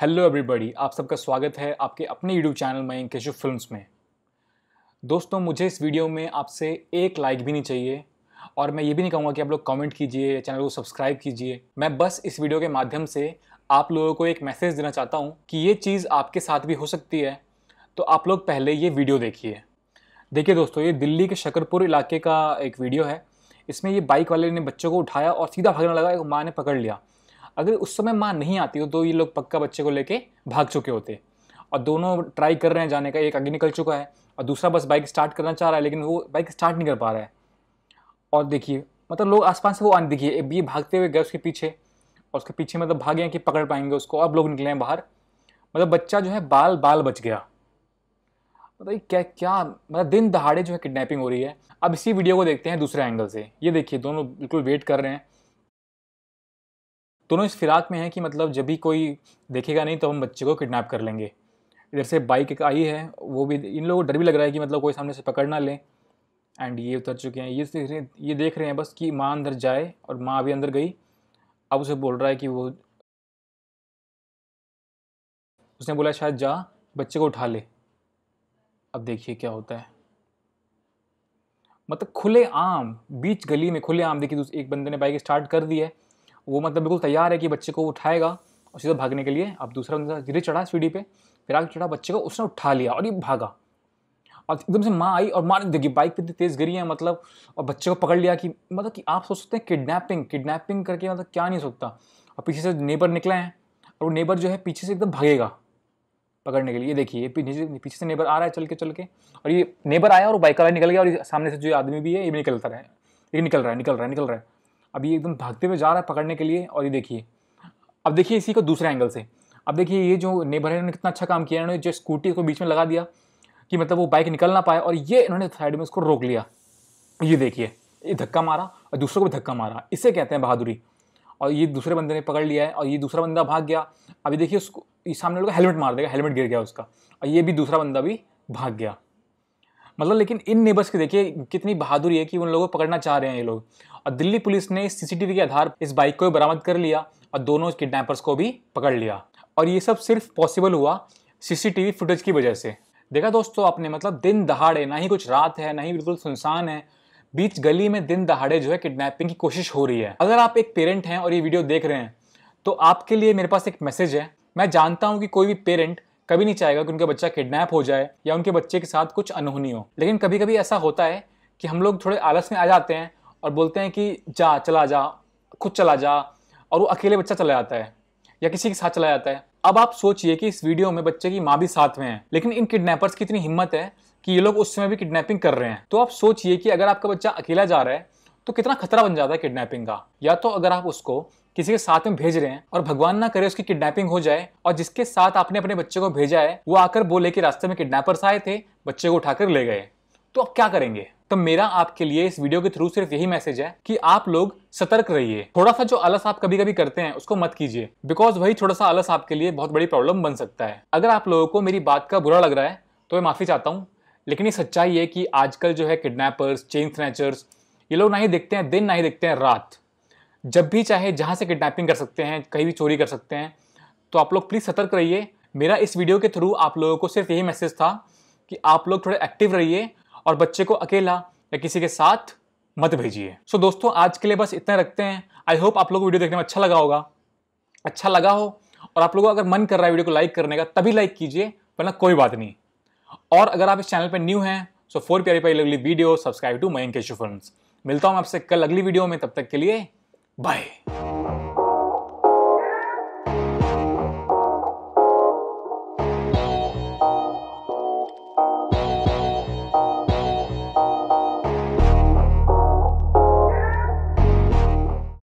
hello everybody आप सबका स्वागत है आपके अपने YouTube channel Mayank Keshav films में दोस्तों मुझे इस वीडियो में आपसे एक लाइक भी नहीं चाहिए और मैं ये भी नहीं कहूँगा कि आप लोग कमेंट कीजिए चैनल को सब्सक्राइब कीजिए मैं बस इस वीडियो के माध्यम से आप लोगों को एक मैसेज देना चाहता हूँ कि ये चीज़ आपके साथ भी हो सकती है तो आप लोग पहले ये वीडियो देखिए देखिए दोस्तों ये दिल्ली के शकरपुर इलाके का एक वीडियो है इसमें ये बाइक वाले ने बच्चों को उठाया और सीधा भागने लगा एक माँ ने पकड़ लिया अगर उस समय माँ नहीं आती तो ये लोग पक्का बच्चे को लेके भाग चुके होते और दोनों ट्राई कर रहे हैं जाने का एक आगे निकल चुका है और दूसरा बस बाइक स्टार्ट करना चाह रहा है लेकिन वो बाइक स्टार्ट नहीं कर पा रहा है और देखिए मतलब लोग आसपास से वो आने एक ये भागते हुए गए उसके पीछे और उसके पीछे मतलब भागे कि पकड़ पाएंगे उसको अब लोग निकले हैं बाहर मतलब बच्चा जो है बाल बाल बच गया मतलब क्या क्या मतलब दिन दहाड़े जो है किडनैपिंग हो रही है अब इसी वीडियो को देखते हैं दूसरे एंगल से ये देखिए दोनों बिल्कुल वेट कर रहे हैं दोनों इस फिराक में हैं कि मतलब जब भी कोई देखेगा नहीं तो हम बच्चे को किडनैप कर लेंगे इधर से बाइक एक आई है वो भी इन लोगों को डर भी लग रहा है कि मतलब कोई सामने से पकड़ ना लें एंड ये उतर चुके हैं ये ये देख रहे हैं बस कि माँ अंदर जाए और माँ अभी अंदर गई अब उसे बोल रहा है कि वो उसने बोला शायद जा बच्चे को उठा ले अब देखिए क्या होता है मतलब खुले आम बीच गली में खुले आम देखिए एक बंदे ने बाइक स्टार्ट कर दी है वो मतलब बिल्कुल तैयार है कि बच्चे को उठाएगा और सीधा भागने के लिए अब दूसरा बंदा धीरे चढ़ा सीढ़ी पे फिर आगे चढ़ा बच्चे को उसने उठा लिया और ये भागा और एकदम से माँ आई और माँ ने देखिए बाइक इतनी तेज़ गिरी है मतलब और बच्चे को पकड़ लिया कि मतलब कि आप सोच सकते हैं किडनैपिंग किडनैपिंग करके मतलब क्या नहीं सोचता और पीछे से नेबर निकले हैं और वो नेबर जो है पीछे से एकदम भागेगा पकड़ने के लिए देखिए पीछे से नेबर आ रहा है चल के चल के और ये नेबर आया और बाइक वाला निकल गया और सामने से जो आदमी भी है ये भी निकलता रहा है ये निकल रहा है निकल रहा है निकल रहा है अब ये एकदम भागते हुए जा रहा है पकड़ने के लिए और ये देखिए अब देखिए इसी को दूसरे एंगल से अब देखिए ये जो नेबर है इन्होंने कितना अच्छा काम किया इन्होंने जो स्कूटी को बीच में लगा दिया कि मतलब वो बाइक निकल ना पाए और ये इन्होंने साइड में उसको रोक लिया ये देखिए ये धक्का मारा और दूसरे को भी धक्का मारा इसे कहते हैं बहादुरी और ये दूसरे बंदे ने पकड़ लिया है और ये दूसरा बंदा भाग गया अभी देखिए उसको सामने लोग हेलमेट मार देगा हेलमेट गिर गया उसका और ये भी दूसरा बंदा भी भाग गया मतलब लेकिन इन नेबर्स की देखिए कितनी बहादुरी है कि उन लोगों को पकड़ना चाह रहे हैं ये लोग और दिल्ली पुलिस ने सीसीटीवी के आधार इस बाइक को बरामद कर लिया और दोनों किडनैपर्स को भी पकड़ लिया और ये सब सिर्फ पॉसिबल हुआ सीसीटीवी फुटेज की वजह से देखा दोस्तों आपने मतलब दिन दहाड़े ना ही कुछ रात है ना ही बिल्कुल सुनसान है बीच गली में दिन दहाड़े जो है किडनैपिंग की कोशिश हो रही है अगर आप एक पेरेंट हैं और ये वीडियो देख रहे हैं तो आपके लिए मेरे पास एक मैसेज है मैं जानता हूँ कि कोई भी पेरेंट कभी नहीं चाहेगा कि उनका बच्चा किडनैप हो जाए या उनके बच्चे के साथ कुछ अनहोनी हो लेकिन कभी कभी ऐसा होता है कि हम लोग थोड़े आलस में आ जाते हैं और बोलते हैं कि जा चला जा खुद चला जा और वो अकेले बच्चा चला जाता है या किसी के साथ चला जाता है अब आप सोचिए कि इस वीडियो में बच्चे की माँ भी साथ में है लेकिन इन किडनैपर्स की इतनी हिम्मत है कि ये लोग उस समय भी किडनैपिंग कर रहे हैं तो आप सोचिए कि अगर आपका बच्चा अकेला जा रहा है तो कितना खतरा बन जाता है किडनैपिंग का या तो अगर आप उसको किसी के साथ में भेज रहे हैं और भगवान ना करे उसकी किडनैपिंग हो जाए और जिसके साथ आपने अपने बच्चे को भेजा है वो आकर बोले कि रास्ते में किडनैपर्स आए थे बच्चे को उठाकर ले गए तो आप क्या करेंगे तो मेरा आपके लिए इस वीडियो के थ्रू सिर्फ यही मैसेज है कि आप लोग सतर्क रहिए थोड़ा सा जो आलस आप कभी कभी करते हैं उसको मत कीजिए बिकॉज वही थोड़ा सा आलस आपके लिए बहुत बड़ी प्रॉब्लम बन सकता है अगर आप लोगों को मेरी बात का बुरा लग रहा है तो मैं माफ़ी चाहता हूँ लेकिन ये सच्चाई है कि आजकल जो है किडनैपर्स चेन स्नैचर्स ये लोग ना ही देखते हैं दिन ना ही देखते हैं रात जब भी चाहे जहाँ से किडनैपिंग कर सकते हैं कहीं भी चोरी कर सकते हैं तो आप लोग प्लीज़ सतर्क रहिए मेरा इस वीडियो के थ्रू आप लोगों को सिर्फ यही मैसेज था कि आप लोग थोड़े एक्टिव रहिए और बच्चे को अकेला या किसी के साथ मत भेजिए सो so, दोस्तों आज के लिए बस इतना रखते हैं आई होप आप लोग को वीडियो देखने में अच्छा लगा होगा अच्छा लगा हो और आप लोगों को अगर मन कर रहा है वीडियो को लाइक करने का तभी लाइक कीजिए वरना कोई बात नहीं और अगर आप इस चैनल पर न्यू हैं सो फोर प्यारी पाई अगली video subscribe to Mayankeshu film मिलता हूँ आपसे कल अगली वीडियो में तब तक के लिए बाय